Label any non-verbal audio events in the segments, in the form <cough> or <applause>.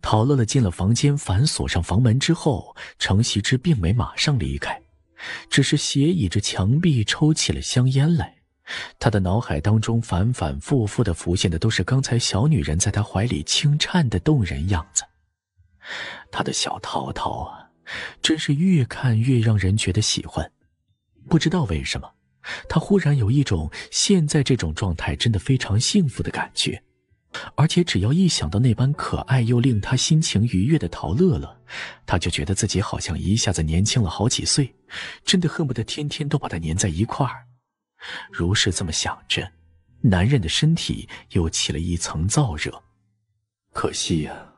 陶乐乐进了房间，反锁上房门之后，程希之并没马上离开，只是斜倚着墙壁抽起了香烟来。他的脑海当中反反复复的浮现的都是刚才小女人在他怀里轻颤的动人样子。他的小桃桃啊，真是越看越让人觉得喜欢。不知道为什么，他忽然有一种现在这种状态真的非常幸福的感觉。而且只要一想到那般可爱又令他心情愉悦的陶乐乐，他就觉得自己好像一下子年轻了好几岁，真的恨不得天天都把他粘在一块儿。如是这么想着，男人的身体又起了一层燥热。可惜呀，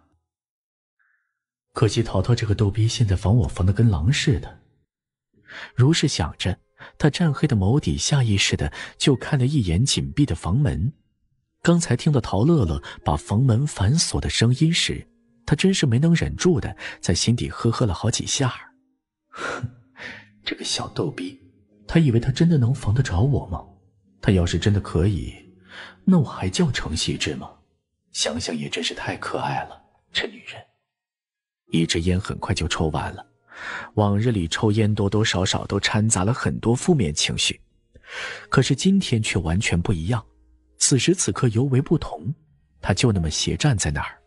可惜陶陶这个逗逼现在防我防得跟狼似的。如是想着，他湛黑的眸底下意识的就看了一眼紧闭的房门。刚才听到陶乐乐把房门反锁的声音时，他真是没能忍住的，在心底呵呵了好几下儿。<laughs> 这个小逗逼，他以为他真的能防得着我吗？他要是真的可以，那我还叫程喜之吗？想想也真是太可爱了，这女人。一支烟很快就抽完了。往日里抽烟多多少少都掺杂了很多负面情绪，可是今天却完全不一样。此时此刻尤为不同，他就那么斜站在那儿，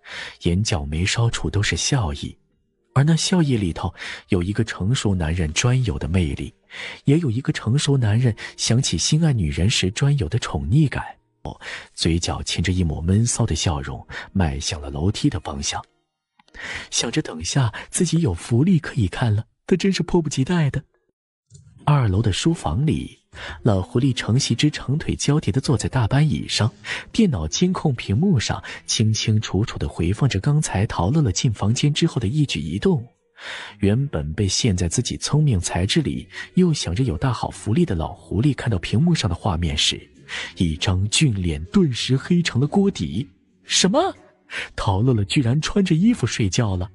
眼角眉梢处都是笑意，而那笑意里头有一个成熟男人专有的魅力，也有一个成熟男人想起心爱女人时专有的宠溺感。哦，嘴角噙着一抹闷骚的笑容，迈向了楼梯的方向，想着等下自己有福利可以看了，他真是迫不及待的。二楼的书房里。老狐狸成席之长腿交叠地坐在大班椅上，电脑监控屏幕上清清楚楚地回放着刚才陶乐乐进房间之后的一举一动。原本被陷在自己聪明才智里，又想着有大好福利的老狐狸，看到屏幕上的画面时，一张俊脸顿时黑成了锅底。什么？陶乐乐居然穿着衣服睡觉了？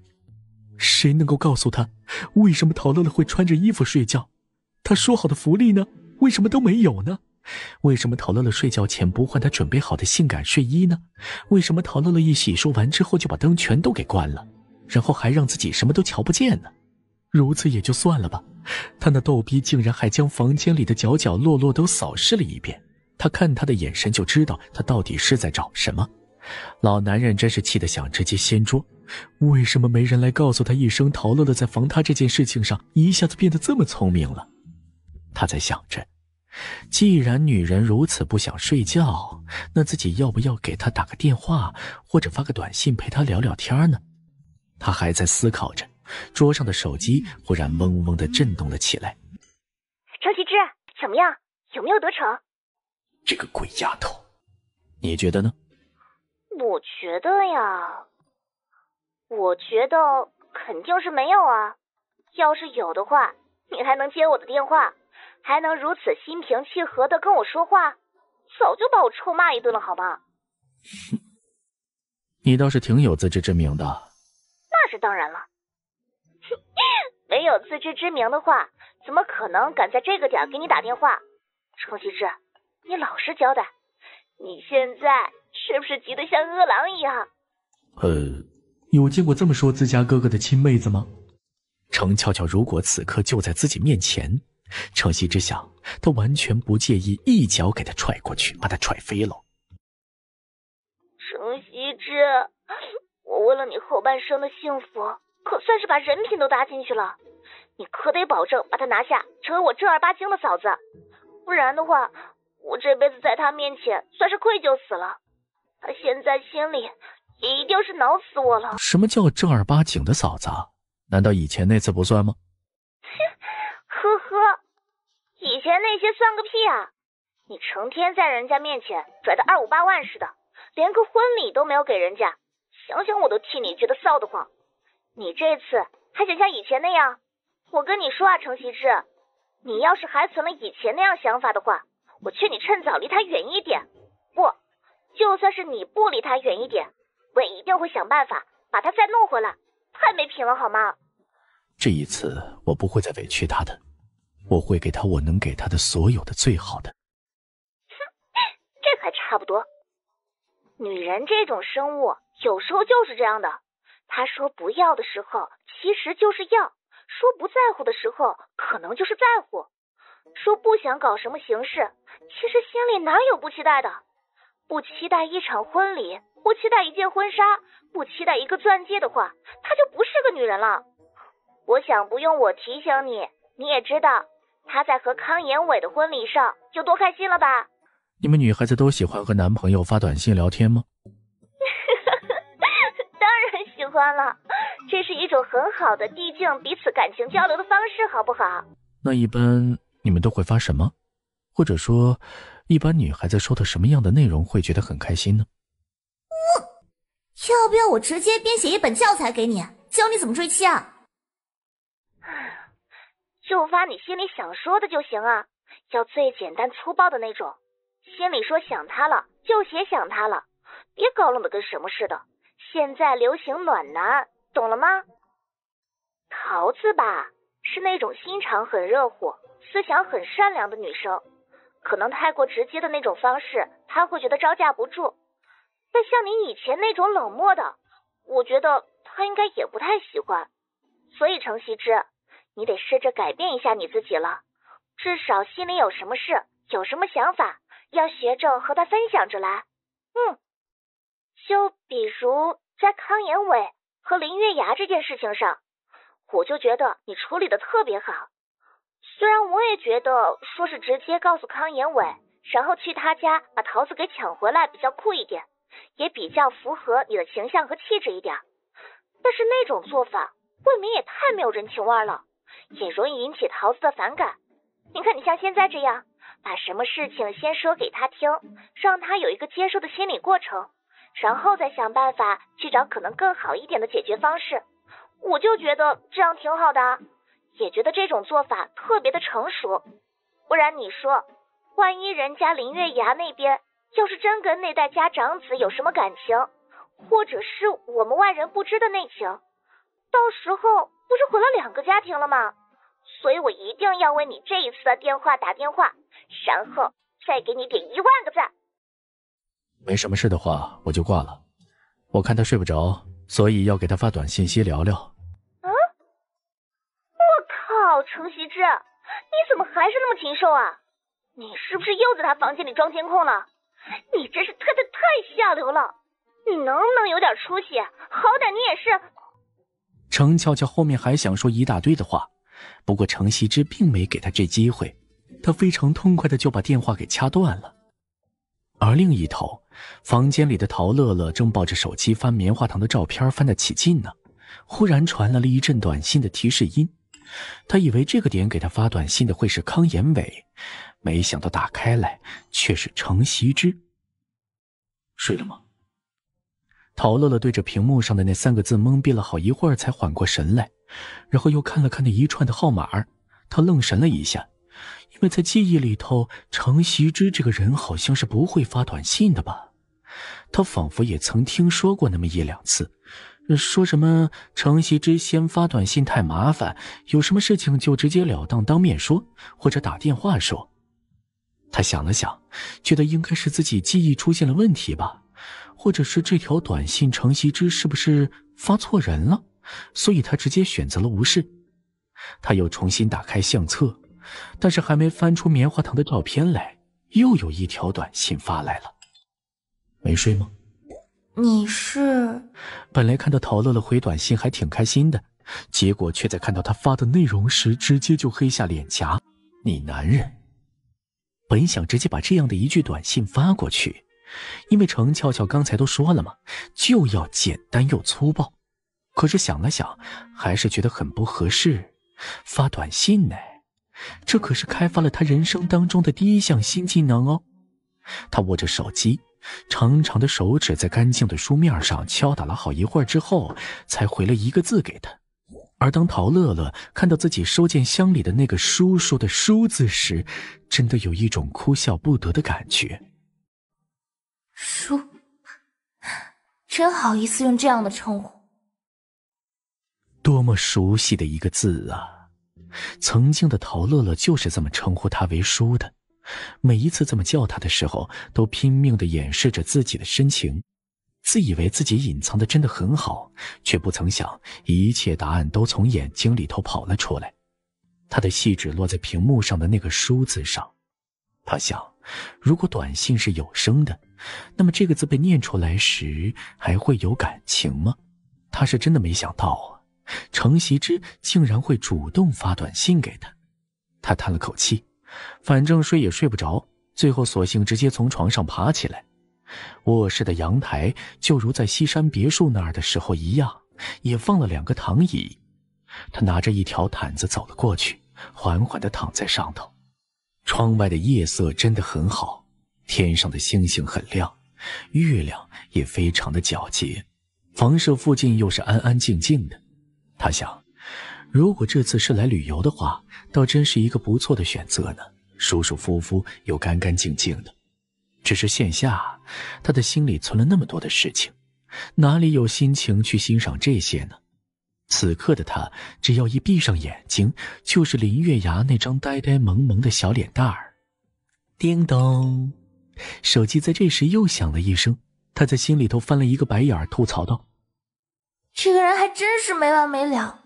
谁能够告诉他，为什么陶乐乐会穿着衣服睡觉？他说好的福利呢？为什么都没有呢？为什么陶乐乐睡觉前不换她准备好的性感睡衣呢？为什么陶乐乐一洗漱完之后就把灯全都给关了，然后还让自己什么都瞧不见呢？如此也就算了吧。他那逗逼竟然还将房间里的角角落落都扫视了一遍。他看他的眼神就知道他到底是在找什么。老男人真是气得想直接掀桌。为什么没人来告诉他一声陶乐乐在防他这件事情上一下子变得这么聪明了？他在想着。既然女人如此不想睡觉，那自己要不要给她打个电话，或者发个短信陪她聊聊天呢？他还在思考着，桌上的手机忽然嗡嗡的震动了起来。程其之，怎么样？有没有得逞？这个鬼丫头，你觉得呢？我觉得呀，我觉得肯定是没有啊。要是有的话，你还能接我的电话？还能如此心平气和的跟我说话，早就把我臭骂一顿了，好吗？你倒是挺有自知之明的。那是当然了。没有自知之明的话，怎么可能敢在这个点给你打电话？程希之，你老实交代，你现在是不是急得像饿狼一样？呃，有见过这么说自家哥哥的亲妹子吗？程俏俏，如果此刻就在自己面前。程希之想，他完全不介意一脚给他踹过去，把他踹飞了。程希之，我为了你后半生的幸福，可算是把人品都搭进去了，你可得保证把他拿下，成为我正儿八经的嫂子，不然的话，我这辈子在他面前算是愧疚死了，他现在心里也一定是恼死我了。什么叫正儿八经的嫂子？难道以前那次不算吗？<laughs> 呵呵。以前那些算个屁啊！你成天在人家面前拽的二五八万似的，连个婚礼都没有给人家，想想我都替你觉得臊得慌。你这次还想像以前那样？我跟你说啊，程希志，你要是还存了以前那样想法的话，我劝你趁早离他远一点。不，就算是你不离他远一点，我也一定会想办法把他再弄回来。太没品了，好吗？这一次我不会再委屈他的。我会给他我能给他的所有的最好的。哼，<laughs> 这还差不多。女人这种生物，有时候就是这样的。她说不要的时候，其实就是要；说不在乎的时候，可能就是在乎；说不想搞什么形式，其实心里哪有不期待的？不期待一场婚礼，不期待一件婚纱，不期待一个钻戒的话，她就不是个女人了。我想不用我提醒你，你也知道。他在和康延伟的婚礼上就多开心了吧？你们女孩子都喜欢和男朋友发短信聊天吗？<laughs> 当然喜欢了，这是一种很好的递进彼此感情交流的方式，好不好？那一般你们都会发什么？或者说，一般女孩子收到什么样的内容会觉得很开心呢？我要不要我直接编写一本教材给你，教你怎么追妻啊？就发你心里想说的就行啊，要最简单粗暴的那种。心里说想他了，就写想他了，别搞弄得跟什么似的。现在流行暖男，懂了吗？桃子吧，是那种心肠很热乎、思想很善良的女生，可能太过直接的那种方式，他会觉得招架不住。但像你以前那种冷漠的，我觉得他应该也不太喜欢。所以程曦之。你得试着改变一下你自己了，至少心里有什么事，有什么想法，要学着和他分享着来。嗯，就比如在康延伟和林月牙这件事情上，我就觉得你处理的特别好。虽然我也觉得说是直接告诉康延伟，然后去他家把桃子给抢回来比较酷一点，也比较符合你的形象和气质一点，但是那种做法未免也太没有人情味了。也容易引起桃子的反感。你看，你像现在这样，把什么事情先说给他听，让他有一个接受的心理过程，然后再想办法去找可能更好一点的解决方式。我就觉得这样挺好的，也觉得这种做法特别的成熟。不然你说，万一人家林月牙那边要是真跟那代家长子有什么感情，或者是我们外人不知的内情，到时候。不是毁了两个家庭了吗？所以我一定要为你这一次的电话打电话，然后再给你点一万个赞。没什么事的话，我就挂了。我看他睡不着，所以要给他发短信，息聊聊。啊！我靠，程习之，你怎么还是那么禽兽啊？你是不是又在他房间里装监控了？你真是太太太下流了！你能不能有点出息？好歹你也是。程俏俏后面还想说一大堆的话，不过程希之并没给他这机会，他非常痛快的就把电话给掐断了。而另一头，房间里的陶乐乐正抱着手机翻棉花糖的照片，翻得起劲呢。忽然传来了一阵短信的提示音，他以为这个点给他发短信的会是康延伟，没想到打开来却是程希之。睡了吗？陶乐乐对着屏幕上的那三个字懵逼了好一会儿，才缓过神来，然后又看了看那一串的号码，他愣神了一下，因为在记忆里头，程习之这个人好像是不会发短信的吧？他仿佛也曾听说过那么一两次，说什么程习之先发短信太麻烦，有什么事情就直截了当当面说，或者打电话说。他想了想，觉得应该是自己记忆出现了问题吧。或者是这条短信程夕之是不是发错人了？所以他直接选择了无视。他又重新打开相册，但是还没翻出棉花糖的照片来，又有一条短信发来了。没睡吗？你是。本来看到陶乐乐回短信还挺开心的，结果却在看到他发的内容时，直接就黑下脸颊。你男人。本想直接把这样的一句短信发过去。因为程俏俏刚才都说了嘛，就要简单又粗暴。可是想了想，还是觉得很不合适。发短信呢，这可是开发了他人生当中的第一项新技能哦。他握着手机，长长的手指在干净的书面上敲打了好一会儿之后，才回了一个字给他。而当陶乐乐看到自己收件箱里的那个“叔叔”的“叔”字时，真的有一种哭笑不得的感觉。叔，真好意思用这样的称呼。多么熟悉的一个字啊！曾经的陶乐乐就是这么称呼他为叔的。每一次这么叫他的时候，都拼命的掩饰着自己的深情，自以为自己隐藏的真的很好，却不曾想一切答案都从眼睛里头跑了出来。他的细指落在屏幕上的那个“书字上，他想，如果短信是有声的。那么这个字被念出来时还会有感情吗？他是真的没想到啊，程习之竟然会主动发短信给他。他叹了口气，反正睡也睡不着，最后索性直接从床上爬起来。卧室的阳台就如在西山别墅那儿的时候一样，也放了两个躺椅。他拿着一条毯子走了过去，缓缓地躺在上头。窗外的夜色真的很好。天上的星星很亮，月亮也非常的皎洁，房舍附近又是安安静静的。他想，如果这次是来旅游的话，倒真是一个不错的选择呢，舒舒服服又干干净净的。只是现下他的心里存了那么多的事情，哪里有心情去欣赏这些呢？此刻的他，只要一闭上眼睛，就是林月牙那张呆呆萌萌的小脸蛋儿。叮咚。手机在这时又响了一声，他在心里头翻了一个白眼儿，吐槽道：“这个人还真是没完没了。”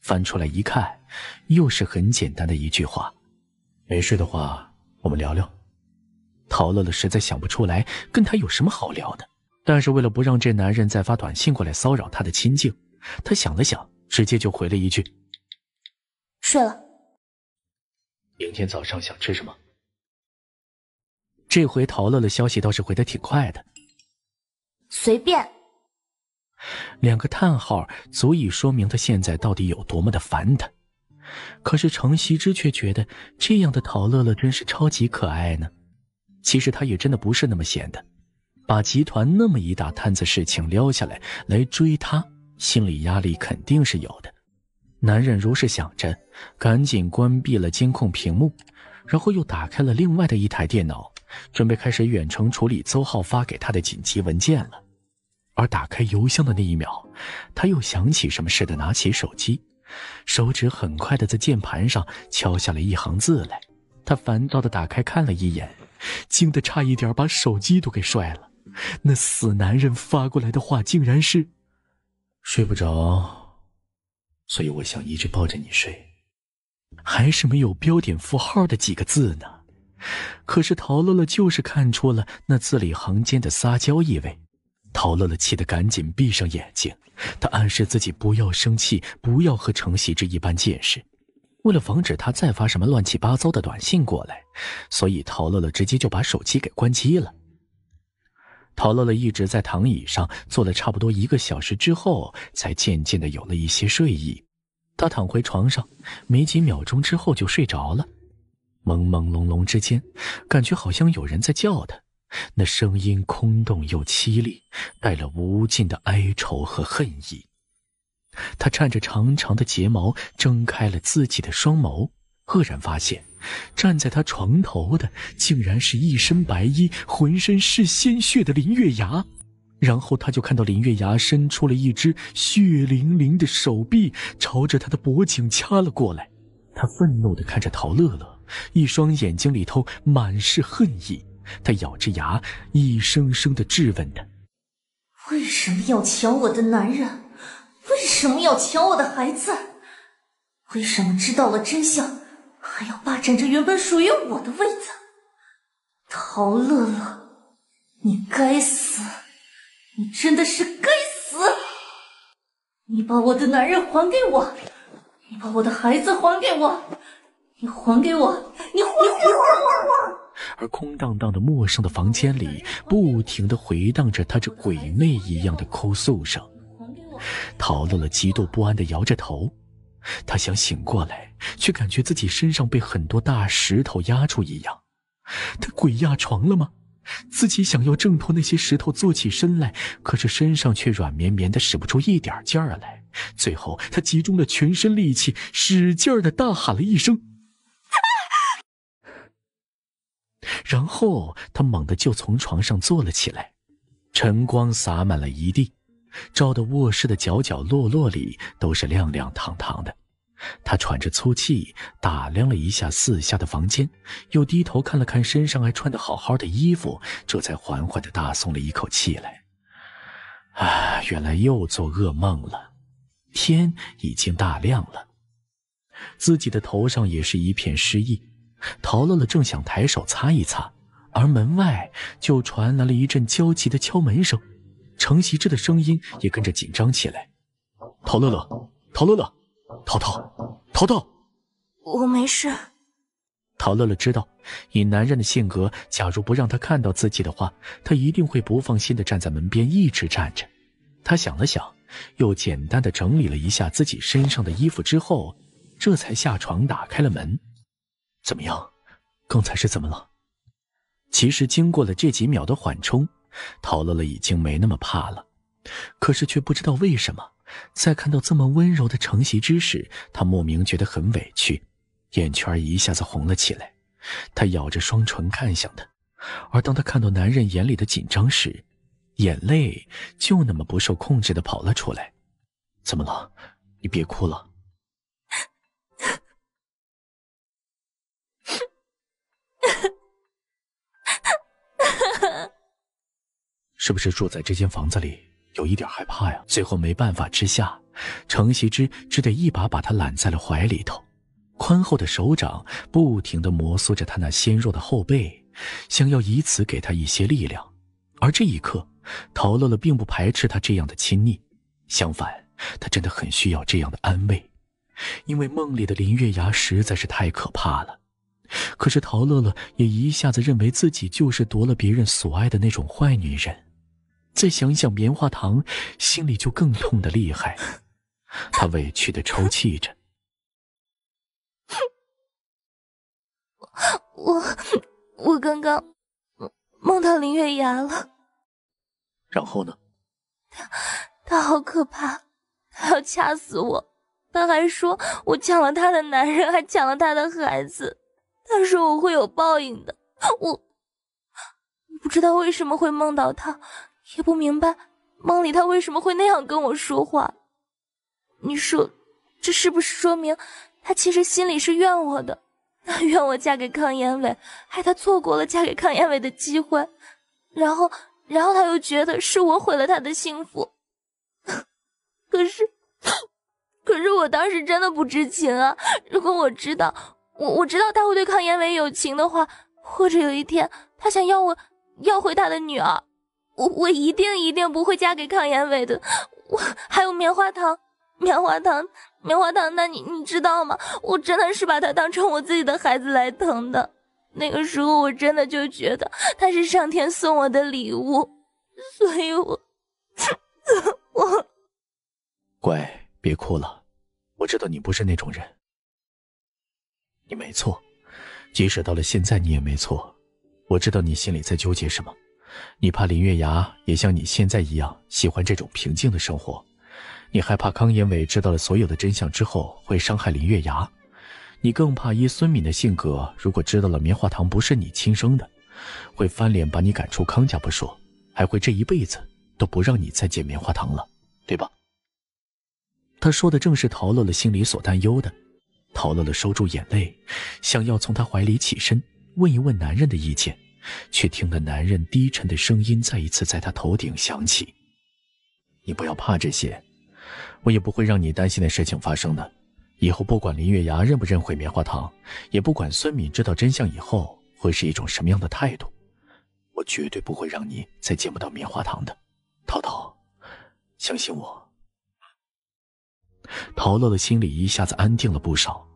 翻出来一看，又是很简单的一句话：“没事的话，我们聊聊。”陶乐乐实在想不出来跟他有什么好聊的，但是为了不让这男人再发短信过来骚扰她的亲近，她想了想，直接就回了一句：“睡了。”明天早上想吃什么？这回陶乐乐消息倒是回得挺快的，随便。两个叹号足以说明他现在到底有多么的烦他。可是程希之却觉得这样的陶乐乐真是超级可爱呢。其实他也真的不是那么闲的，把集团那么一大摊子事情撩下来来追他，心理压力肯定是有的。男人如是想着，赶紧关闭了监控屏幕，然后又打开了另外的一台电脑。准备开始远程处理邹浩发给他的紧急文件了，而打开邮箱的那一秒，他又想起什么似的，拿起手机，手指很快的在键盘上敲下了一行字来。他烦躁的打开看了一眼，惊得差一点把手机都给摔了。那死男人发过来的话，竟然是：“睡不着，所以我想一直抱着你睡。”还是没有标点符号的几个字呢。可是陶乐乐就是看出了那字里行间的撒娇意味，陶乐乐气得赶紧闭上眼睛，她暗示自己不要生气，不要和程喜之一般见识。为了防止他再发什么乱七八糟的短信过来，所以陶乐乐直接就把手机给关机了。陶乐乐一直在躺椅上坐了差不多一个小时之后，才渐渐的有了一些睡意，她躺回床上，没几秒钟之后就睡着了。朦朦胧胧之间，感觉好像有人在叫他，那声音空洞又凄厉，带了无尽的哀愁和恨意。他颤着长长的睫毛，睁开了自己的双眸，赫然发现，站在他床头的竟然是一身白衣、浑身是鲜血的林月牙。然后他就看到林月牙伸出了一只血淋淋的手臂，朝着他的脖颈掐了过来。他愤怒地看着陶乐乐。一双眼睛里头满是恨意，他咬着牙，一声声地质问他：“为什么要抢我的男人？为什么要抢我的孩子？为什么知道了真相还要霸占着原本属于我的位子？陶乐乐，你该死！你真的是该死！你把我的男人还给我，你把我的孩子还给我！”你还给我！你还还给我！而空荡荡的、陌生的房间里，不停的回荡着他这鬼魅一样的哭诉声。陶乐乐极度不安的摇着头，他想醒过来，却感觉自己身上被很多大石头压住一样。他鬼压床了吗？自己想要挣脱那些石头坐起身来，可是身上却软绵绵的，使不出一点劲儿来。最后，他集中了全身力气，使劲儿的大喊了一声。然后他猛地就从床上坐了起来，晨光洒满了一地，照得卧室的角角落落里都是亮亮堂堂的。他喘着粗气，打量了一下四下的房间，又低头看了看身上还穿的好好的衣服，这才缓缓的大松了一口气来。啊，原来又做噩梦了，天已经大亮了，自己的头上也是一片湿意。陶乐乐正想抬手擦一擦，而门外就传来了一阵焦急的敲门声，程习之的声音也跟着紧张起来。陶乐乐，陶乐乐，陶陶，陶陶，我没事。陶乐乐知道，以男人的性格，假如不让他看到自己的话，他一定会不放心的站在门边一直站着。他想了想，又简单的整理了一下自己身上的衣服之后，这才下床打开了门。怎么样？刚才是怎么了？其实经过了这几秒的缓冲，陶乐乐已经没那么怕了。可是却不知道为什么，在看到这么温柔的程曦之时，他莫名觉得很委屈，眼圈一下子红了起来。他咬着双唇看向他，而当他看到男人眼里的紧张时，眼泪就那么不受控制的跑了出来。怎么了？你别哭了。是不是住在这间房子里有一点害怕呀？最后没办法之下，程希之只得一把把她揽在了怀里头，宽厚的手掌不停地摩挲着她那纤弱的后背，想要以此给她一些力量。而这一刻，陶乐乐并不排斥他这样的亲昵，相反，她真的很需要这样的安慰，因为梦里的林月牙实在是太可怕了。可是陶乐乐也一下子认为自己就是夺了别人所爱的那种坏女人。再想想棉花糖，心里就更痛的厉害。他委屈的抽泣着：“我我刚刚梦到林月牙了。然后呢？他他好可怕，他要掐死我。他还说我抢了他的男人，还抢了他的孩子。他说我会有报应的。我我不知道为什么会梦到他。”也不明白，梦里他为什么会那样跟我说话？你说，这是不是说明他其实心里是怨我的？他 <laughs> 怨我嫁给康延伟，害他错过了嫁给康延伟的机会，然后，然后他又觉得是我毁了他的幸福。<laughs> 可是，可是我当时真的不知情啊！如果我知道，我我知道他会对康延伟有情的话，或者有一天他想要我要回他的女儿。我我一定一定不会嫁给康延伟的。我还有棉花糖，棉花糖，棉花糖。那你你知道吗？我真的是把他当成我自己的孩子来疼的。那个时候我真的就觉得他是上天送我的礼物，所以我 <laughs> 我乖，别哭了。我知道你不是那种人，你没错。即使到了现在，你也没错。我知道你心里在纠结什么。你怕林月牙也像你现在一样喜欢这种平静的生活，你害怕康延伟知道了所有的真相之后会伤害林月牙，你更怕依孙敏的性格，如果知道了棉花糖不是你亲生的，会翻脸把你赶出康家不说，还会这一辈子都不让你再见棉花糖了，对吧？他说的正是陶乐乐心里所担忧的。陶乐乐收住眼泪，想要从他怀里起身，问一问男人的意见。却听得男人低沉的声音再一次在他头顶响起：“你不要怕这些，我也不会让你担心的事情发生的。以后不管林月牙认不认回棉花糖，也不管孙敏知道真相以后会是一种什么样的态度，我绝对不会让你再见不到棉花糖的，涛涛，相信我。”陶乐的心里一下子安定了不少。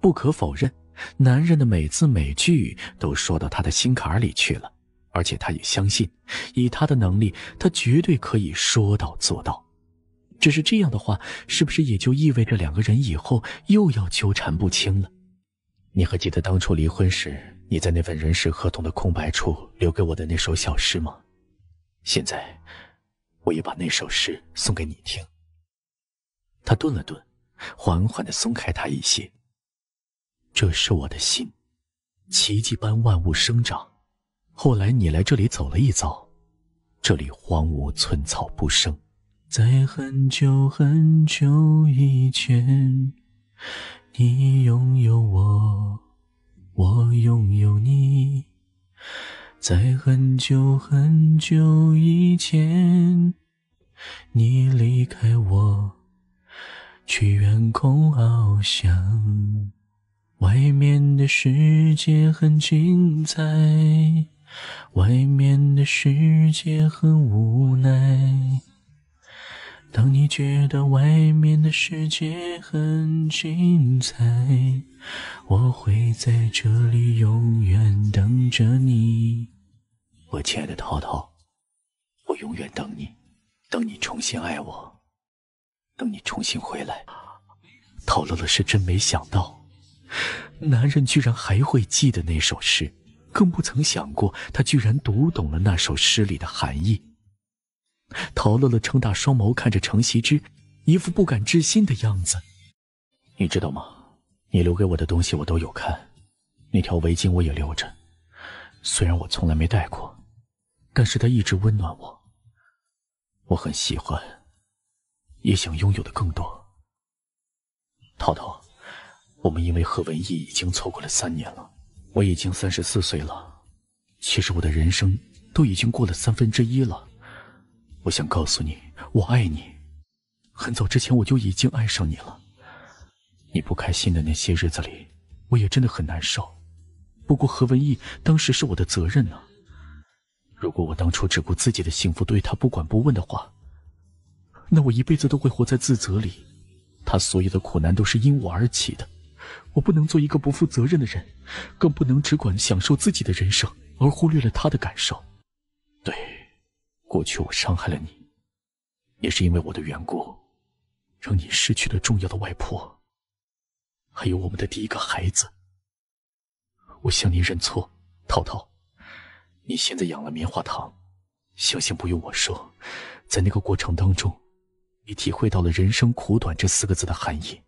不可否认。男人的每字每句都说到他的心坎里去了，而且他也相信，以他的能力，他绝对可以说到做到。只是这样的话，是不是也就意味着两个人以后又要纠缠不清了？你还记得当初离婚时，你在那份人事合同的空白处留给我的那首小诗吗？现在，我也把那首诗送给你听。他顿了顿，缓缓地松开他一些。这是我的心，奇迹般万物生长。后来你来这里走了一遭，这里荒芜寸草不生。在很久很久以前，你拥有我，我拥有你。在很久很久以前，你离开我，去远空翱翔。外面的世界很精彩，外面的世界很无奈。当你觉得外面的世界很精彩，我会在这里永远等着你。我亲爱的涛涛，我永远等你，等你重新爱我，等你重新回来。陶乐乐是真没想到。男人居然还会记得那首诗，更不曾想过他居然读懂了那首诗里的含义。陶乐乐睁大双眸看着程习之，一副不敢置信的样子。你知道吗？你留给我的东西我都有看，那条围巾我也留着，虽然我从来没戴过，但是它一直温暖我，我很喜欢，也想拥有的更多。陶陶。我们因为何文义已经错过了三年了，我已经三十四岁了，其实我的人生都已经过了三分之一了。我想告诉你，我爱你。很早之前我就已经爱上你了。你不开心的那些日子里，我也真的很难受。不过何文义当时是我的责任呢。如果我当初只顾自己的幸福，对他不管不问的话，那我一辈子都会活在自责里。他所有的苦难都是因我而起的。我不能做一个不负责任的人，更不能只管享受自己的人生而忽略了她的感受。对，过去我伤害了你，也是因为我的缘故，让你失去了重要的外婆，还有我们的第一个孩子。我向你认错，涛涛。你现在养了棉花糖，相信不用我说，在那个过程当中，你体会到了“人生苦短”这四个字的含义。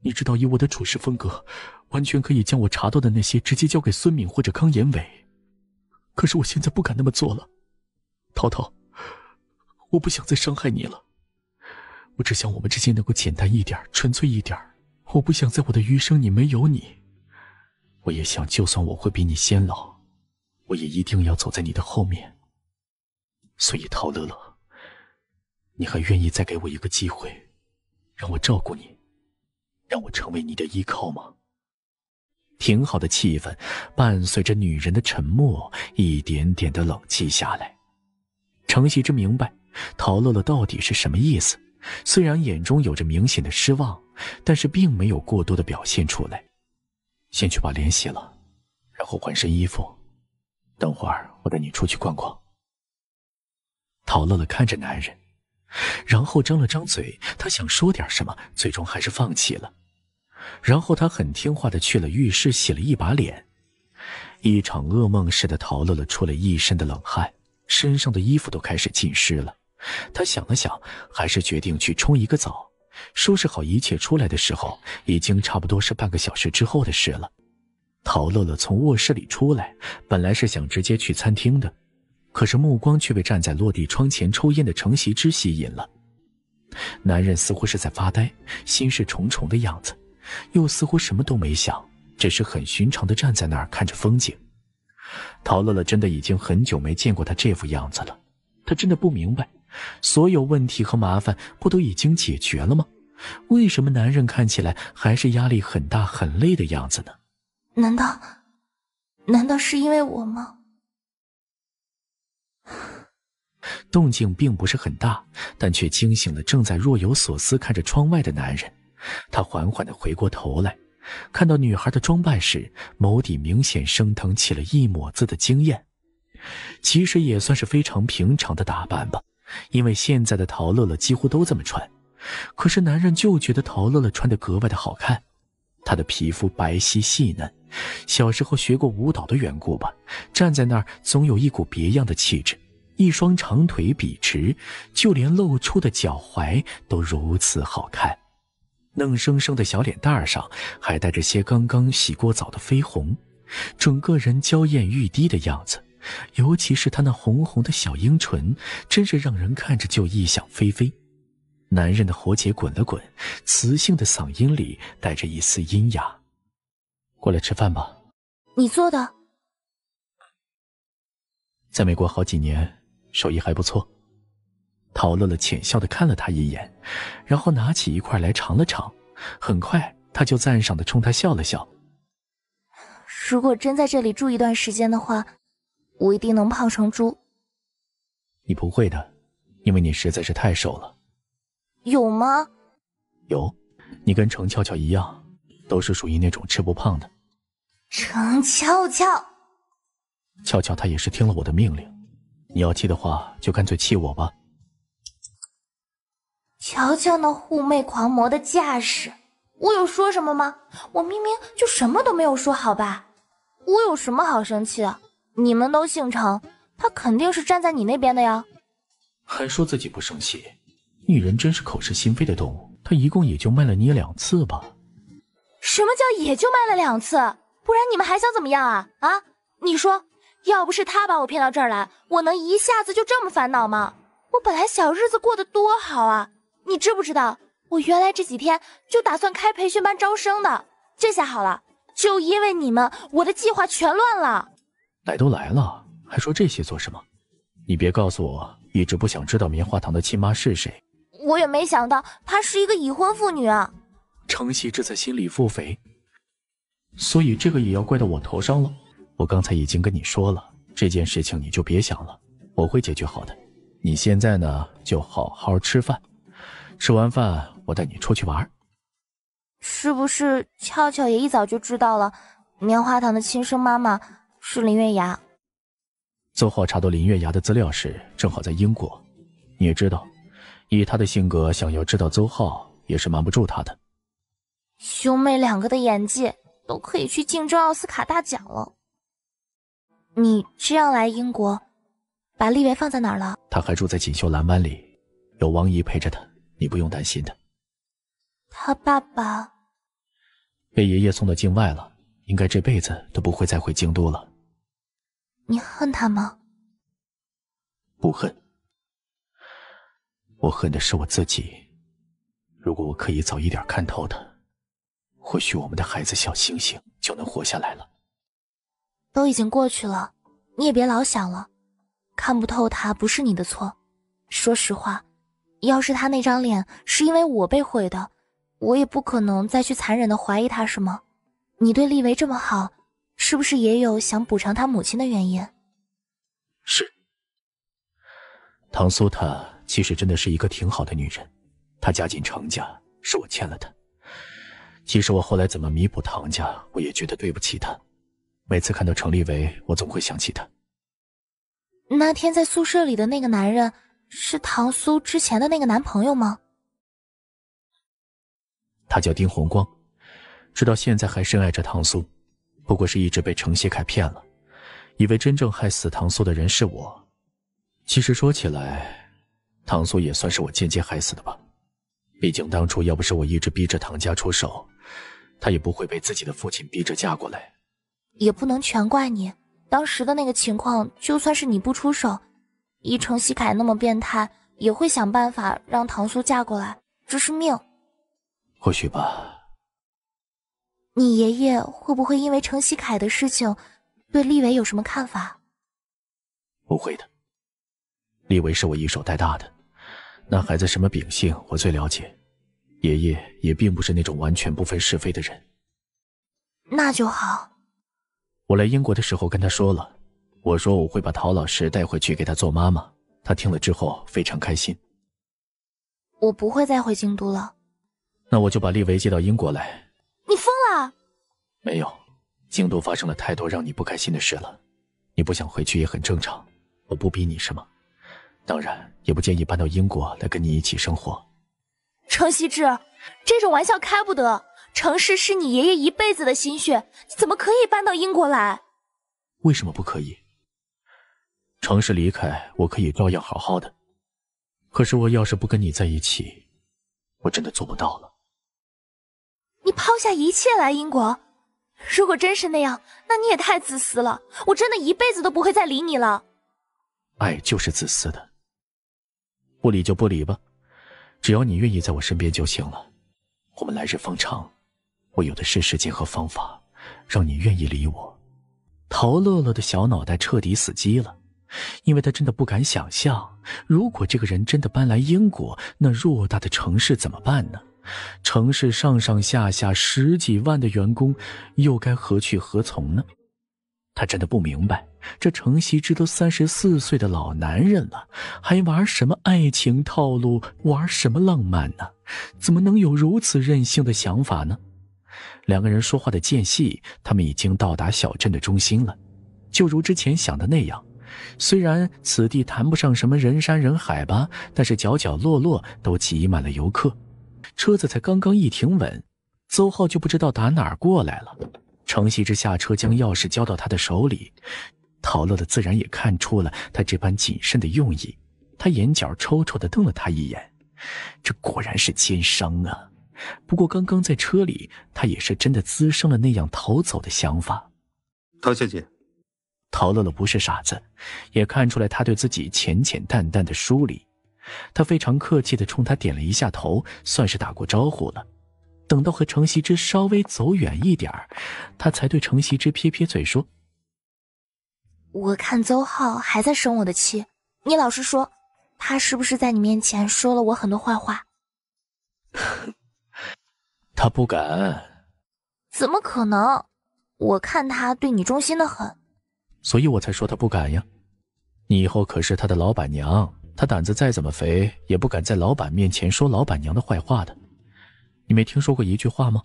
你知道，以我的处事风格，完全可以将我查到的那些直接交给孙敏或者康延伟。可是我现在不敢那么做了，涛涛，我不想再伤害你了。我只想我们之间能够简单一点，纯粹一点。我不想在我的余生里没有你。我也想，就算我会比你先老，我也一定要走在你的后面。所以，陶乐乐，你还愿意再给我一个机会，让我照顾你？让我成为你的依靠吗？挺好的气氛，伴随着女人的沉默，一点点的冷寂下来。程曦之明白陶乐乐到底是什么意思，虽然眼中有着明显的失望，但是并没有过多的表现出来。先去把脸洗了，然后换身衣服，等会儿我带你出去逛逛。陶乐乐看着男人，然后张了张嘴，他想说点什么，最终还是放弃了。然后他很听话的去了浴室洗了一把脸，一场噩梦似的陶乐乐出了一身的冷汗，身上的衣服都开始浸湿了。他想了想，还是决定去冲一个澡，收拾好一切出来的时候，已经差不多是半个小时之后的事了。陶乐乐从卧室里出来，本来是想直接去餐厅的，可是目光却被站在落地窗前抽烟的程夕之吸引了。男人似乎是在发呆，心事重重的样子。又似乎什么都没想，只是很寻常地站在那儿看着风景。陶乐乐真的已经很久没见过他这副样子了。她真的不明白，所有问题和麻烦不都已经解决了吗？为什么男人看起来还是压力很大、很累的样子呢？难道，难道是因为我吗？动静并不是很大，但却惊醒了正在若有所思看着窗外的男人。他缓缓地回过头来，看到女孩的装扮时，眸底明显升腾起了一抹子的惊艳。其实也算是非常平常的打扮吧，因为现在的陶乐乐几乎都这么穿。可是男人就觉得陶乐乐穿得格外的好看。她的皮肤白皙细嫩，小时候学过舞蹈的缘故吧，站在那儿总有一股别样的气质。一双长腿笔直，就连露出的脚踝都如此好看。嫩生生的小脸蛋上还带着些刚刚洗过澡的绯红，整个人娇艳欲滴的样子，尤其是她那红红的小樱唇，真是让人看着就异想飞飞。男人的喉结滚了滚，磁性的嗓音里带着一丝阴哑：“过来吃饭吧，你做的，在美国好几年，手艺还不错。”陶乐乐浅笑的看了他一眼，然后拿起一块来尝了尝，很快他就赞赏的冲他笑了笑。如果真在这里住一段时间的话，我一定能胖成猪。你不会的，因为你实在是太瘦了。有吗？有，你跟程俏俏一样，都是属于那种吃不胖的。程俏俏，俏俏她也是听了我的命令，你要气的话，就干脆气我吧。瞧瞧那护妹狂魔的架势，我有说什么吗？我明明就什么都没有说，好吧，我有什么好生气的？你们都姓程，他肯定是站在你那边的呀。还说自己不生气，女人真是口是心非的动物。他一共也就卖了你两次吧？什么叫也就卖了两次？不然你们还想怎么样啊？啊，你说，要不是他把我骗到这儿来，我能一下子就这么烦恼吗？我本来小日子过得多好啊！你知不知道，我原来这几天就打算开培训班招生的，这下好了，就因为你们，我的计划全乱了。来都来了，还说这些做什么？你别告诉我一直不想知道棉花糖的亲妈是谁。我也没想到她是一个已婚妇女啊。程曦这才心里腹诽，所以这个也要怪到我头上了。我刚才已经跟你说了，这件事情你就别想了，我会解决好的。你现在呢，就好好吃饭。吃完饭，我带你出去玩。是不是俏俏也一早就知道了？棉花糖的亲生妈妈是林月牙。邹浩查到林月牙的资料时，正好在英国。你也知道，以他的性格，想要知道邹浩也是瞒不住他的。兄妹两个的演技都可以去竞争奥斯卡大奖了。你这样来英国，把丽媛放在哪儿了？她还住在锦绣蓝湾里，有王姨陪着她。你不用担心的。他爸爸被爷爷送到境外了，应该这辈子都不会再回京都了。你恨他吗？不恨。我恨的是我自己。如果我可以早一点看透他，或许我们的孩子小星星就能活下来了。都已经过去了，你也别老想了。看不透他不是你的错。说实话。要是他那张脸是因为我被毁的，我也不可能再去残忍的怀疑他什么。你对立维这么好，是不是也有想补偿他母亲的原因？是。唐苏，她其实真的是一个挺好的女人。她嫁进程家是我欠了她。其实我后来怎么弥补唐家，我也觉得对不起她。每次看到程立维，我总会想起她。那天在宿舍里的那个男人。是唐苏之前的那个男朋友吗？他叫丁红光，直到现在还深爱着唐苏，不过是一直被程曦凯骗了，以为真正害死唐苏的人是我。其实说起来，唐苏也算是我间接害死的吧，毕竟当初要不是我一直逼着唐家出手，他也不会被自己的父亲逼着嫁过来。也不能全怪你，当时的那个情况，就算是你不出手。依程希凯那么变态，也会想办法让唐苏嫁过来，这是命。或许吧。你爷爷会不会因为程西凯的事情对立伟有什么看法？不会的，立伟是我一手带大的，那孩子什么秉性我最了解，爷爷也并不是那种完全不分是非的人。那就好。我来英国的时候跟他说了。我说我会把陶老师带回去给他做妈妈，他听了之后非常开心。我不会再回京都了，那我就把丽维接到英国来。你疯了？没有，京都发生了太多让你不开心的事了，你不想回去也很正常。我不逼你什么，当然，也不建议搬到英国来跟你一起生活。程希志，这种玩笑开不得。城市是你爷爷一辈子的心血，你怎么可以搬到英国来？为什么不可以？尝试离开，我可以照样好好的。可是我要是不跟你在一起，我真的做不到了。你抛下一切来英国，如果真是那样，那你也太自私了。我真的一辈子都不会再理你了。爱就是自私的。不理就不理吧，只要你愿意在我身边就行了。我们来日方长，我有的是时间和方法，让你愿意理我。陶乐乐的小脑袋彻底死机了。因为他真的不敢想象，如果这个人真的搬来英国，那偌大的城市怎么办呢？城市上上下下十几万的员工又该何去何从呢？他真的不明白，这程希之都三十四岁的老男人了，还玩什么爱情套路，玩什么浪漫呢？怎么能有如此任性的想法呢？两个人说话的间隙，他们已经到达小镇的中心了，就如之前想的那样。虽然此地谈不上什么人山人海吧，但是角角落落都挤满了游客。车子才刚刚一停稳，邹浩就不知道打哪儿过来了。程曦之下车，将钥匙交到他的手里。陶乐乐自然也看出了他这般谨慎的用意，他眼角抽抽的瞪了他一眼。这果然是奸商啊！不过刚刚在车里，他也是真的滋生了那样逃走的想法。陶小姐。陶乐乐不是傻子，也看出来他对自己浅浅淡淡的疏离。他非常客气地冲他点了一下头，算是打过招呼了。等到和程希之稍微走远一点他才对程希之撇撇嘴说：“我看邹浩还在生我的气，你老实说，他是不是在你面前说了我很多坏话？<laughs> ”他不敢。怎么可能？我看他对你忠心的很。所以我才说他不敢呀！你以后可是他的老板娘，他胆子再怎么肥，也不敢在老板面前说老板娘的坏话的。你没听说过一句话吗？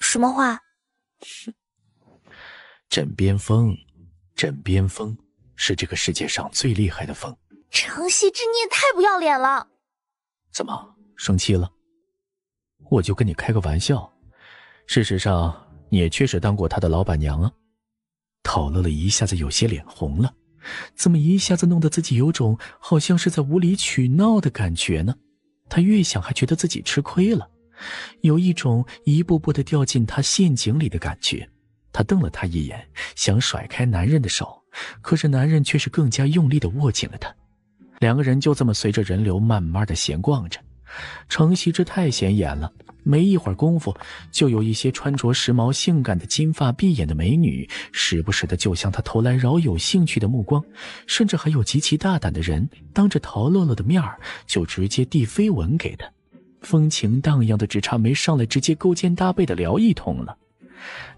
什么话？<laughs> 枕边风，枕边风是这个世界上最厉害的风。程曦之，你也太不要脸了！怎么，生气了？我就跟你开个玩笑。事实上，你也确实当过他的老板娘啊。陶乐乐一下子有些脸红了，怎么一下子弄得自己有种好像是在无理取闹的感觉呢？他越想还觉得自己吃亏了，有一种一步步的掉进他陷阱里的感觉。他瞪了他一眼，想甩开男人的手，可是男人却是更加用力的握紧了他。两个人就这么随着人流慢慢的闲逛着。程曦之太显眼了，没一会儿功夫，就有一些穿着时髦、性感的金发碧眼的美女，时不时的就向他投来饶有兴趣的目光，甚至还有极其大胆的人，当着陶乐乐的面儿就直接递飞吻给他，风情荡漾的，只差没上来直接勾肩搭背的聊一通了。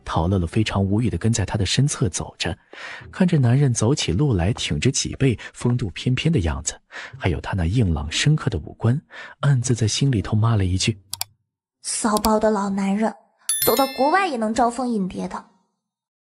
陶乐乐非常无语地跟在他的身侧走着，看着男人走起路来挺着脊背、风度翩翩的样子，还有他那硬朗深刻的五官，暗自在心里头骂了一句：“骚包的老男人，走到国外也能招蜂引蝶的。”